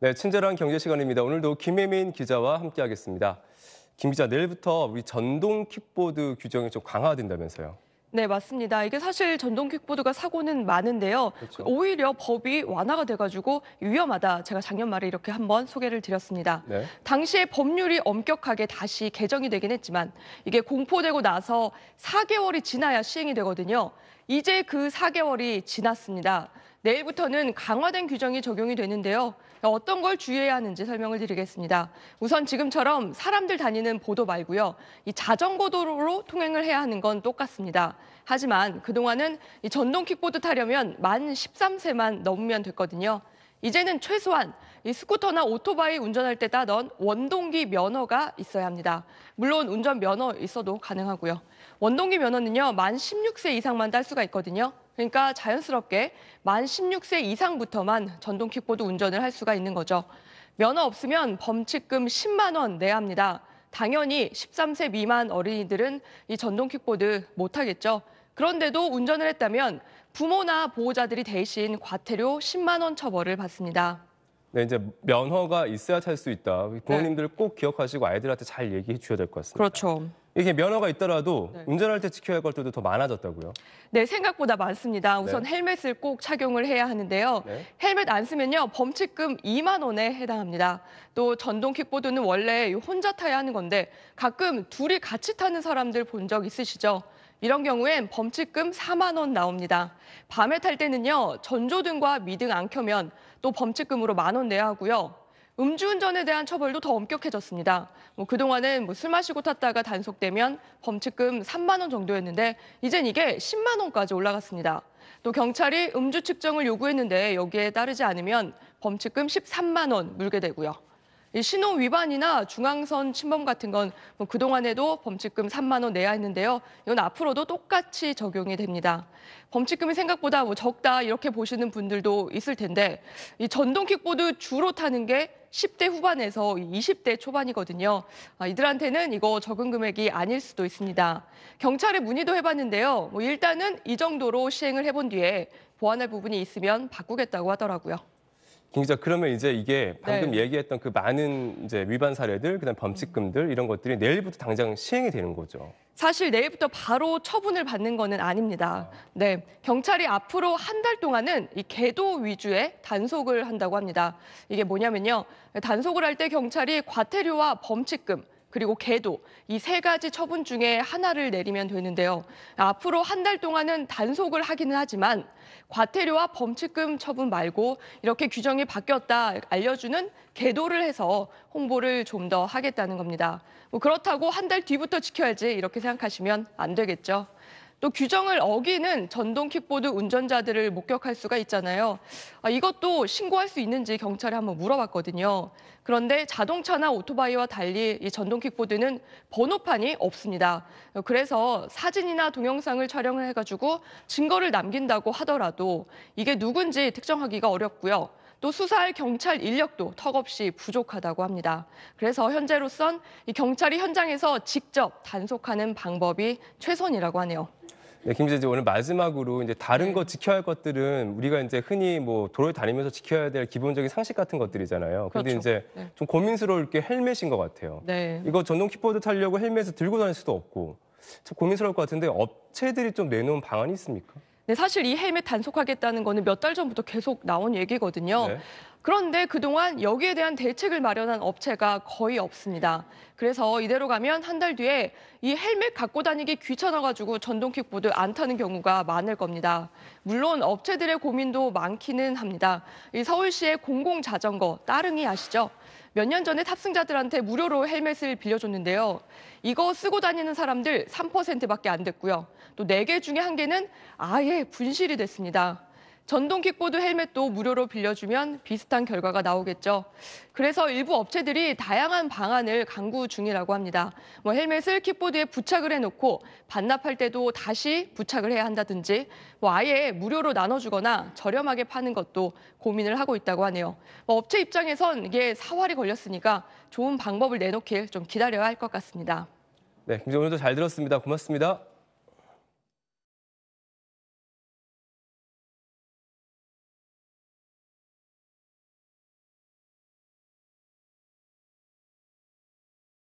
네, 친절한 경제 시간입니다. 오늘도 김혜민 기자와 함께하겠습니다. 김 기자, 내일부터 우리 전동 킥보드 규정이 좀 강화된다면서요? 네, 맞습니다. 이게 사실 전동 킥보드가 사고는 많은데요. 그렇죠. 오히려 법이 완화가 돼가지고 위험하다. 제가 작년 말에 이렇게 한번 소개를 드렸습니다. 네. 당시에 법률이 엄격하게 다시 개정이 되긴 했지만 이게 공포되고 나서 4개월이 지나야 시행이 되거든요. 이제 그 4개월이 지났습니다. 내일부터는 강화된 규정이 적용이 되는데요. 어떤 걸 주의해야 하는지 설명을 드리겠습니다. 우선 지금처럼 사람들 다니는 보도 말고요. 이 자전거 도로로 통행을 해야 하는 건 똑같습니다. 하지만 그동안은 이 전동 킥보드 타려면 만 13세만 넘으면 됐거든요. 이제는 최소한 이 스쿠터나 오토바이 운전할 때 따던 원동기 면허가 있어야 합니다. 물론 운전 면허 있어도 가능하고요. 원동기 면허는요, 만 16세 이상만 딸 수가 있거든요. 그러니까 자연스럽게 만 16세 이상부터만 전동 킥보드 운전을 할 수가 있는 거죠. 면허 없으면 범칙금 10만 원 내야 합니다. 당연히 13세 미만 어린이들은 이 전동 킥보드 못 하겠죠. 그런데도 운전을 했다면 부모나 보호자들이 대신 과태료 10만 원 처벌을 받습니다. 네, 이제 면허가 있어야 탈 수 있다. 부모님들 네. 꼭 기억하시고 아이들한테 잘 얘기해 주셔야 될 것 같습니다. 그렇죠. 이게 면허가 있더라도 네. 운전할 때 지켜야 할 것들도 더 많아졌다고요? 네, 생각보다 많습니다. 네. 우선 네. 헬멧을 꼭 착용을 해야 하는데요. 네. 헬멧 안 쓰면요, 범칙금 2만 원에 해당합니다. 또 전동 킥보드는 원래 혼자 타야 하는 건데 가끔 둘이 같이 타는 사람들 본 적 있으시죠? 이런 경우엔 범칙금 4만 원 나옵니다. 밤에 탈 때는요, 전조등과 미등 안 켜면 또 범칙금으로 만 원 내야 하고요. 음주운전에 대한 처벌도 더 엄격해졌습니다. 뭐 그동안은 뭐 술 마시고 탔다가 단속되면 범칙금 3만 원 정도였는데 이젠 이게 10만 원까지 올라갔습니다. 또 경찰이 음주 측정을 요구했는데 여기에 따르지 않으면 범칙금 13만 원 물게 되고요. 신호 위반이나 중앙선 침범 같은 건 뭐 그동안에도 범칙금 3만 원 내야 했는데요. 이건 앞으로도 똑같이 적용이 됩니다. 범칙금이 생각보다 뭐 적다 이렇게 보시는 분들도 있을 텐데 이 전동 킥보드 주로 타는 게 10대 후반에서 20대 초반이거든요. 아, 이들한테는 이거 적은 금액이 아닐 수도 있습니다. 경찰에 문의도 해봤는데요. 뭐 일단은 이 정도로 시행을 해본 뒤에 보완할 부분이 있으면 바꾸겠다고 하더라고요. 김 기자, 그러면 이제 이게 방금 네. 얘기했던 그 많은 이제 위반 사례들, 그다음 범칙금들 이런 것들이 내일부터 당장 시행이 되는 거죠. 사실 내일부터 바로 처분을 받는 것은 아닙니다. 아. 네, 경찰이 앞으로 한 달 동안은 이 계도 위주의 단속을 한다고 합니다. 이게 뭐냐면요, 단속을 할 때 경찰이 과태료와 범칙금 그리고 개도 이 세 가지 처분 중에 하나를 내리면 되는데요. 앞으로 한 달 동안은 단속을 하기는 하지만 과태료와 범칙금 처분 말고 이렇게 규정이 바뀌었다 알려주는 개도를 해서 홍보를 좀 더 하겠다는 겁니다. 뭐 그렇다고 한 달 뒤부터 지켜야지 이렇게 생각하시면 안 되겠죠. 또 규정을 어기는 전동 킥보드 운전자들을 목격할 수가 있잖아요. 아, 이것도 신고할 수 있는지 경찰에 한번 물어봤거든요. 그런데 자동차나 오토바이와 달리 이 전동 킥보드는 번호판이 없습니다. 그래서 사진이나 동영상을 촬영을 해가지고 증거를 남긴다고 하더라도 이게 누군지 특정하기가 어렵고요. 또 수사할 경찰 인력도 턱없이 부족하다고 합니다. 그래서 현재로선 이 경찰이 현장에서 직접 단속하는 방법이 최선이라고 하네요. 네, 김지재 오늘 마지막으로 이제 다른 것 지켜야 할 것들은 우리가 이제 흔히 뭐 도로를 다니면서 지켜야 될 기본적인 상식 같은 것들이잖아요. 그런데 그렇죠. 이제 네. 좀 고민스러울 게 헬멧인 것 같아요. 네. 이거 전동 킥보드 타려고 헬멧을 들고 다닐 수도 없고 참 고민스러울 것 같은데 업체들이 좀 내놓은 방안이 있습니까? 네, 사실 이 해임에 단속하겠다는 거는 몇 달 전부터 계속 나온 얘기거든요. 네. 그런데 그동안 여기에 대한 대책을 마련한 업체가 거의 없습니다. 그래서 이대로 가면 한 달 뒤에 이 헬멧 갖고 다니기 귀찮아가지고 전동 킥보드 안 타는 경우가 많을 겁니다. 물론 업체들의 고민도 많기는 합니다. 이 서울시의 공공 자전거 따릉이 아시죠? 몇 년 전에 탑승자들한테 무료로 헬멧을 빌려줬는데요. 이거 쓰고 다니는 사람들 3%밖에 안 됐고요. 또 4개 중에 한 개는 아예 분실이 됐습니다. 전동 킥보드 헬멧도 무료로 빌려주면 비슷한 결과가 나오겠죠. 그래서 일부 업체들이 다양한 방안을 강구 중이라고 합니다. 뭐 헬멧을 킥보드에 부착을 해놓고 반납할 때도 다시 부착을 해야 한다든지 뭐 아예 무료로 나눠주거나 저렴하게 파는 것도 고민을 하고 있다고 하네요. 뭐 업체 입장에선 이게 사활이 걸렸으니까 좋은 방법을 내놓길 좀 기다려야 할 것 같습니다. 네, 김정은 도잘 들었습니다. 고맙습니다.